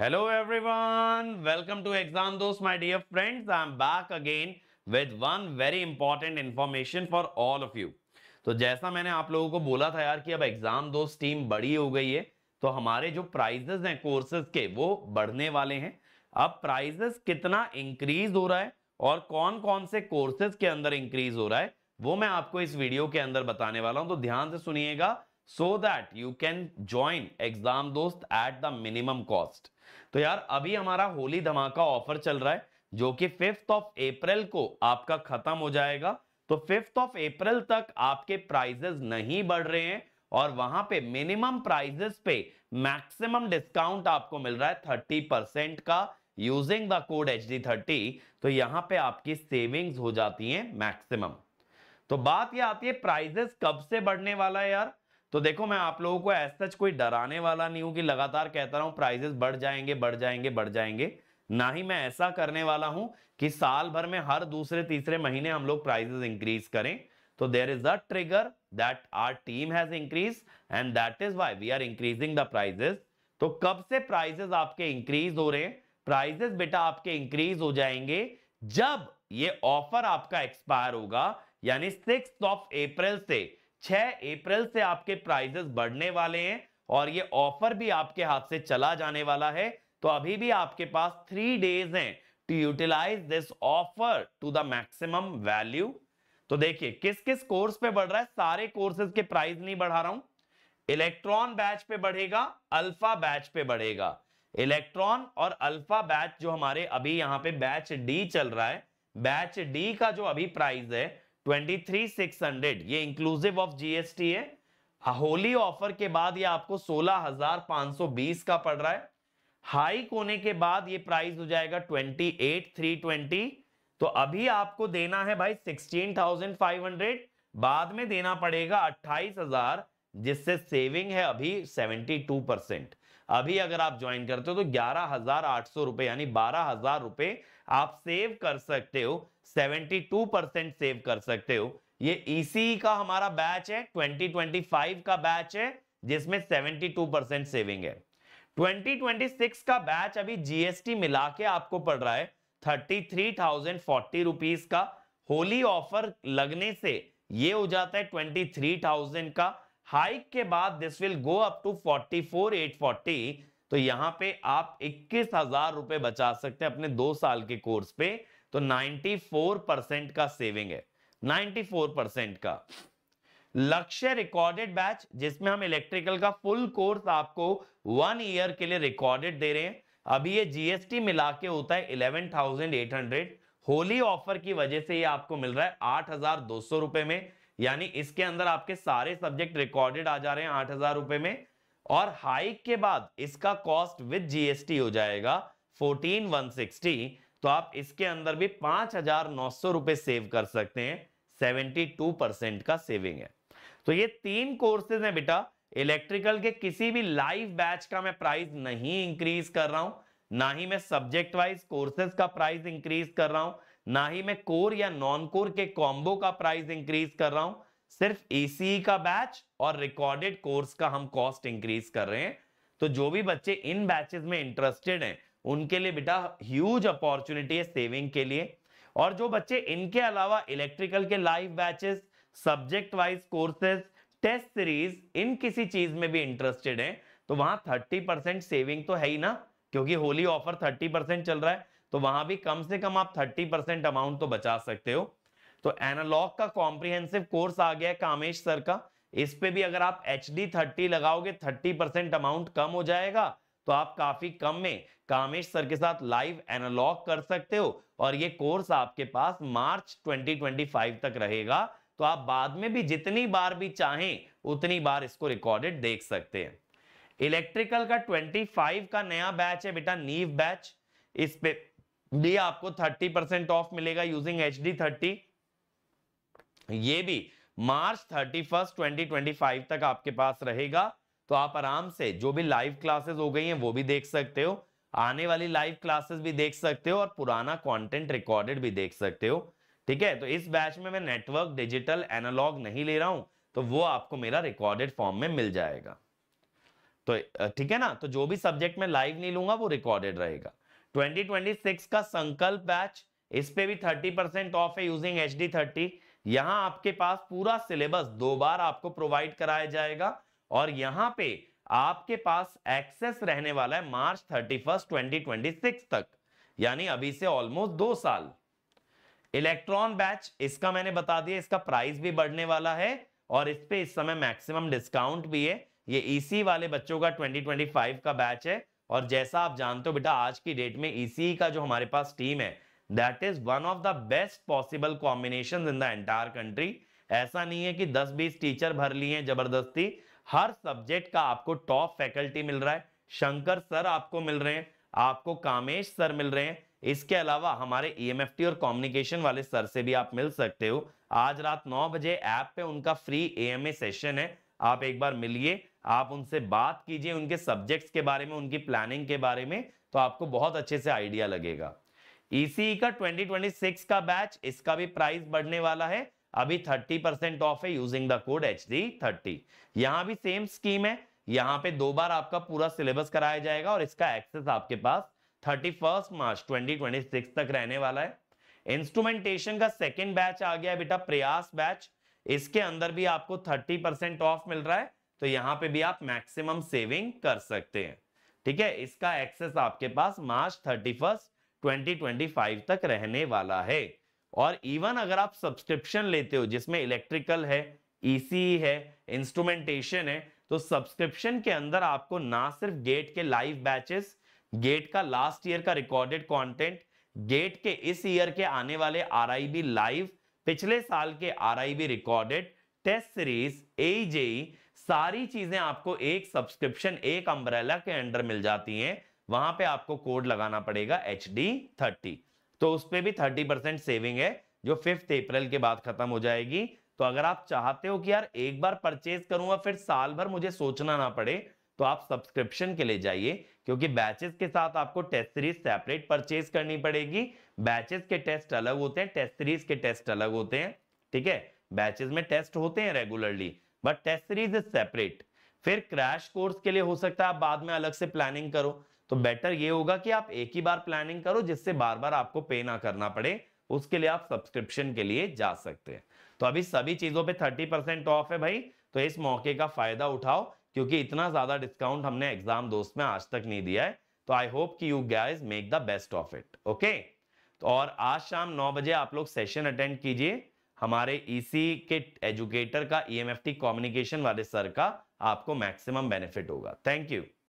hello everyone welcome to exam Dost my dear friends I am back again with one very important information for all of you तो जैसा मैंने आप लोगों को बोला था यार कि अब एग्जाम दोस्त टीम बड़ी हो गई है तो हमारे जो प्राइजेस हैं कोर्सेज के वो बढ़ने वाले हैं अब प्राइजेस कितना इंक्रीज हो रहा है और कौन कौन से कोर्सेज के अंदर इंक्रीज हो रहा है वो मैं आपको इस वीडियो के अंदर बताने वाला हूं तो ध्यान से सुनिएगा so that you can join exam Dost at the minimum cost तो यार अभी हमारा होली धमाका ऑफर चल रहा है जो कि फिफ्थ ऑफ अप्रैल को आपका खत्म हो जाएगा तो फिफ्थ ऑफ अप्रैल तक आपके प्राइजेस नहीं बढ़ रहे हैं और वहां पे मिनिमम प्राइजेस पे मैक्सिमम डिस्काउंट आपको मिल रहा है थर्टी परसेंट का using the code H D thirty तो यहां पे आपकी सेविंग्स हो जाती है मैक्सिमम तो बात यह आती है प्राइजेस कब से बढ़ने वाला है यार तो देखो मैं आप लोगों को एज सच कोई डराने वाला नहीं हूं कि लगातार कहता रहा हूं प्राइजेस बढ़ जाएंगे बढ़ जाएंगे बढ़ जाएंगे ना ही मैं ऐसा करने वाला हूं कि साल भर में हर दूसरे तीसरे महीने हम लोग प्राइजेस इंक्रीज करें तो there is a trigger that our team has increase and that is why we are increasing the prices तो कब से प्राइजेस आपके इंक्रीज हो रहे हैं प्राइजेस बेटा आपके इंक्रीज हो जाएंगे जब ये ऑफर आपका एक्सपायर होगा यानी सिक्स ऑफ अप्रैल से 6 अप्रैल से आपके प्राइजेस बढ़ने वाले हैं और ये ऑफर भी आपके हाथ से चला जाने वाला है तो अभी भी आपके पास थ्री डेज हैं to utilize this offer to the maximum value तो देखिए किस किस कोर्स पे बढ़ रहा है सारे कोर्सेज के प्राइस नहीं बढ़ा रहा हूं इलेक्ट्रॉन बैच पे बढ़ेगा अल्फा बैच पे बढ़ेगा इलेक्ट्रॉन और अल्फा बैच जो हमारे अभी यहाँ पे बैच डी चल रहा है बैच डी का जो अभी प्राइस है ट्वेंटी थ्री सिक्स हंड्रेड ये इंक्लूसिव ऑफ जीएसटी है होली ऑफर के बाद ये आपको सोलह हजार पांच सौ बीस का पड़ रहा है हाइक होने के बाद ये प्राइस हो जाएगा ट्वेंटी एट थ्री ट्वेंटी तो अभी आपको देना है भाई सिक्सटीन थाउजेंड फाइव हंड्रेड बाद में देना पड़ेगा अट्ठाईस हजार जिससे सेविंग है अभी सेवेंटी टू परसेंट अभी अगर आप ज्वाइन करते हो तो ग्यारह हजार आठ सौ रुपए यानी बारह हजार रुपए आप सेव कर सकते हो सेवेंटी टू परसेंट सेव कर सकते हो ये ईसी e e का हमारा बैच है 2025 का बैच है जिसमें 72 परसेंट सेविंग है 2026 का बैच अभी जीएसटी मिला के आपको पड़ रहा है thirty three thousand forty rupees का होली ऑफर लगने से ये हो जाता है ट्वेंटी थ्री थाउजेंड का हाइक के बाद this will go up to 44,840 तो यहां पे आप इक्कीस हजार रुपए बचा सकते हैं अपने दो साल के कोर्स पे तो 94 परसेंट का सेविंग है 94 परसेंट का लक्ष्य रिकॉर्डेड बैच जिसमें हम इलेक्ट्रिकल का फुल कोर्स आपको वन ईयर के लिए रिकॉर्डेड दे रहे हैं अभी ये जीएसटी मिला के होता है eleven thousand eight hundred Holi offer की वजह से ये आपको मिल रहा है आठ हजार दो सौ रुपए में यानी इसके अंदर आपके सारे सब्जेक्ट रिकॉर्डेड आ जा रहे हैं आठ हजार रुपए में और हाइक के बाद इसका कॉस्ट विद जीएसटी हो जाएगा फोर्टीन वन सिक्सटी तो आप इसके अंदर भी पांच हजार नौ सौ रुपए सेव कर सकते हैं सेवेंटी टू परसेंट का सेविंग है तो ये तीन कोर्सेज हैं बेटा इलेक्ट्रिकल के किसी भी लाइव बैच का मैं प्राइस नहीं इंक्रीज कर रहा हूं ना ही मैं सब्जेक्ट वाइज कोर्सेज का प्राइस इंक्रीज कर रहा हूं ना ही मैं कोर या नॉन कोर के कॉम्बो का प्राइस इंक्रीज कर रहा हूं सिर्फ एसीई e का बैच और रिकॉर्डेड कोर्स का हम कॉस्ट इंक्रीज कर रहे हैं तो जो भी बच्चे इन बैचेस में इंटरेस्टेड हैं उनके लिए बेटा ह्यूज अपॉर्चुनिटी है सेविंग के लिए और जो बच्चे इनके अलावा इलेक्ट्रिकल के live batches subject wise courses test series इन किसी चीज में भी इंटरेस्टेड हैं तो वहां 30 परसेंट सेविंग तो है ही ना क्योंकि होली ऑफर 30 परसेंट चल रहा है तो वहां भी कम से कम आप 30 परसेंट अमाउंट तो बचा सकते हो तो एनालॉग का कॉम्प्रिहेंसिव कोर्स आ गया है कामेश सर का इस पे भी अगर आप एच डी थर्टी लगाओगे थर्टी परसेंट अमाउंट कम हो जाएगा तो आप काफी कम में कामेश सर के साथ लाइव एनालॉग कर सकते हो और ये कोर्स आपके पास मार्च 2025 तक रहेगा तो आप बाद में भी जितनी बार भी चाहें उतनी बार इसको रिकॉर्डेड देख सकते हैं इलेक्ट्रिकल का 25 का नया बैच है बेटा नीव बैच इस पे डी आपको 30 परसेंट ऑफ मिलेगा यूजिंग एच डी थर्टी ये भी March thirty first twenty twenty five तक आपके पास रहेगा तो आप आराम से जो भी लाइव क्लासेस हो गई हैं वो भी देख सकते हो आने वाली लाइव क्लासेस भी देख सकते हो और पुराना कंटेंट रिकॉर्डेड भी देख सकते हो ठीक है तो इस बैच में मैं नेटवर्क डिजिटल एनालॉग नहीं ले रहा हूं तो वो आपको मेरा रिकॉर्डेड फॉर्म में मिल जाएगा तो ठीक है ना तो जो भी सब्जेक्ट में लाइव नहीं लूंगा वो रिकॉर्डेड रहेगा 2026 का संकल्प बैच इस पे भी 30 परसेंट ऑफ है यूजिंग एच डी थर्टी यहां आपके पास पूरा सिलेबस दो बार आपको प्रोवाइड कराया जाएगा और यहां पे आपके पास एक्सेस रहने वाला है मार्च 31 2026 तक यानी अभी से ऑलमोस्ट दो साल इलेक्ट्रॉन बैच इसका मैंने बता दिया इसका प्राइस भी बढ़ने वाला है और इस पे इस समय मैक्सिमम डिस्काउंट भी है ये ईसी e वाले बच्चों का 2025 का बैच है और जैसा आप जानते हो बेटा आज की डेट में ईसीई का जो हमारे पास टीम है that is one of the best possible combination in the entire country ऐसा नहीं है कि 10-20 टीचर भर लिए जबरदस्ती हर सब्जेक्ट का आपको टॉप फैकल्टी मिल रहा है शंकर सर आपको मिल रहे हैं आपको कामेश सर मिल रहे हैं इसके अलावा हमारे ईएमएफटी e और कम्युनिकेशन वाले सर से भी आप मिल सकते हो आज रात नौ बजे ऐप पे उनका फ्री ए सेशन है आप एक बार मिलिए आप उनसे बात कीजिए उनके सब्जेक्ट्स के बारे में उनकी प्लानिंग के बारे में तो आपको बहुत अच्छे से आइडिया लगेगा ईसी e e का 2026 का बैच इसका भी प्राइस बढ़ने वाला है अभी 30 परसेंट ऑफ है using the code H D thirty यहाँ भी सेम स्कीम है यहाँ पे दो बार आपका पूरा सिलेबस कराया जाएगा और इसका एक्सेस आपके पास thirty first March twenty twenty six तक रहने वाला है इंस्ट्रूमेंटेशन का सेकेंड बैच आ गया बेटा प्रयास बैच इसके अंदर भी आपको थर्टी परसेंट ऑफ मिल रहा है तो यहां पे भी आप मैक्सिमम सेविंग कर सकते हैं ठीक है इसका एक्सेस आपके पास March thirty first twenty twenty five तक रहने वाला है और इवन अगर आप सब्सक्रिप्शन लेते हो जिसमें इलेक्ट्रिकल है ईसीई e है इंस्ट्रूमेंटेशन है तो सब्सक्रिप्शन के अंदर आपको ना सिर्फ गेट के लाइव बैचेस गेट का लास्ट ईयर का रिकॉर्डेड कॉन्टेंट गेट के इस ईयर के आने वाले आर लाइव पिछले साल के आर रिकॉर्डेड टेस्ट सीरीज एजेई सारी चीजें आपको एक सब्सक्रिप्शन एक अम्ब्रेला के अंडर मिल जाती हैं वहां पे आपको कोड लगाना पड़ेगा एच डी थर्टी तो उस पर भी थर्टी परसेंट सेविंग है जो फिफ्थ अप्रैल के बाद खत्म हो जाएगी तो अगर आप चाहते हो कि यार एक बार परचेज करूंगा फिर साल भर मुझे सोचना ना पड़े तो आप सब्सक्रिप्शन के लिए जाइए क्योंकि बैचेस के साथ आपको टेस्ट सीरीज सेपरेट परचेज करनी पड़ेगी बैचेस के टेस्ट अलग होते हैं टेस्ट सीरीज के टेस्ट अलग होते हैं ठीक है बैचेस में टेस्ट होते हैं regularly but test series is separate फिर क्रैश कोर्स के लिए हो सकता है आप बाद में अलग से प्लानिंग करो तो बेटर ये होगा कि आप एक ही बार प्लानिंग करो जिससे बार बार आपको पे ना करना पड़े उसके लिए आप सब्सक्रिप्शन के लिए जा सकते हैं तो अभी सभी चीजों पे 30 परसेंट ऑफ है भाई तो इस मौके का फायदा उठाओ क्योंकि इतना ज्यादा डिस्काउंट हमने एग्जाम दोस्त में आज तक नहीं दिया है तो आई होप कि you guys make the best of it okay और आज शाम नौ बजे आप लोग सेशन अटेंड कीजिए हमारे इसी के एजुकेटर का ई एम कम्युनिकेशन वाले सर का आपको मैक्सिमम बेनिफिट होगा थैंक यू